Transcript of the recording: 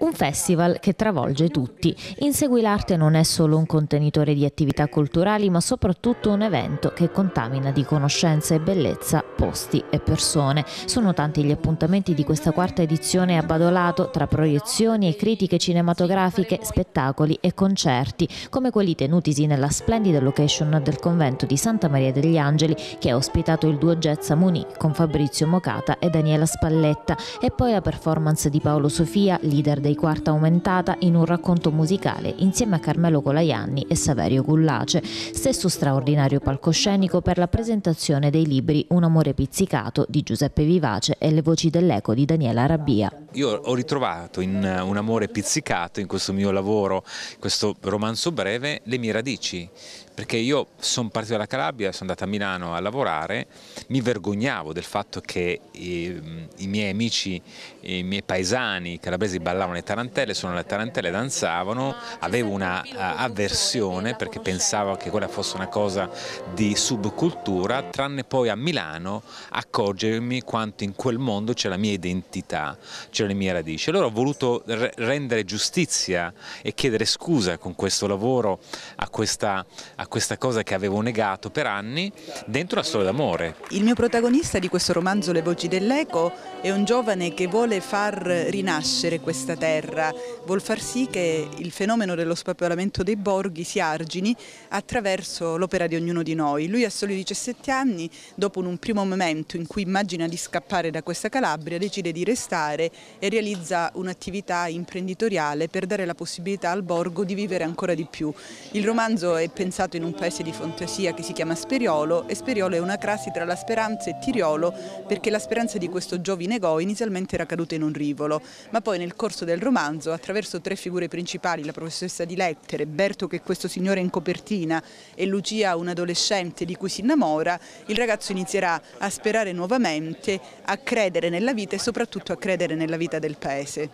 Un festival che travolge tutti. Insegui l'arte non è solo un contenitore di attività culturali, ma soprattutto un evento che contamina di conoscenza e bellezza posti e persone. Sono tanti gli appuntamenti di questa quarta edizione a Badolato, tra proiezioni e critiche cinematografiche, spettacoli e concerti, come quelli tenutisi nella splendida location del convento di Santa Maria degli Angeli, che ha ospitato il duo Jazz Muni con Fabrizio Mocata e Daniela Spalletta, e poi la performance di Paolo Sofia, leader dei Quarta Aumentata, in un racconto musicale insieme a Carmelo Colaianni e Saverio Gullace, stesso straordinario palcoscenico per la presentazione dei libri Un amore pizzicato di Giuseppe Vivace e Le voci dell'eco di Daniela Rabbia. Io ho ritrovato in eh, Un amore pizzicato, in questo mio lavoro, questo romanzo breve, le mie radici, perché io sono partito dalla Calabria, sono andato a Milano a lavorare, mi vergognavo del fatto che i, ehm, i miei amici, i miei paesani calabresi ballavano le tarantelle, suonavano le tarantelle, danzavano, avevo una eh, avversione perché pensavo che quella fosse una cosa di subcultura, tranne poi a Milano accorgermi quanto in quel mondo c'è la mia identità, c'è le mie radici. Allora ho voluto rendere giustizia e chiedere scusa con questo lavoro a questa, a questa cosa che avevo negato per anni dentro la storia d'amore. Il mio protagonista di questo romanzo Le voci dell'eco è un giovane che vuole far rinascere questa terra, vuol far sì che il fenomeno dello spappolamento dei borghi si argini attraverso l'opera di ognuno di noi. Lui a soli 17 anni, dopo un primo momento in cui immagina di scappare da questa Calabria, decide di restare e realizza un'attività imprenditoriale per dare la possibilità al borgo di vivere ancora di più. Il romanzo è pensato in un paese di fantasia che si chiama Speriolo e Speriolo è una crasi tra la speranza e Tiriolo perché la speranza di questo giovine Go inizialmente era caduta in un rivolo, ma poi nel il corso del romanzo attraverso tre figure principali, la professoressa di lettere, Berto che è questo signore in copertina e Lucia un adolescente di cui si innamora, il ragazzo inizierà a sperare nuovamente, a credere nella vita e soprattutto a credere nella vita del paese.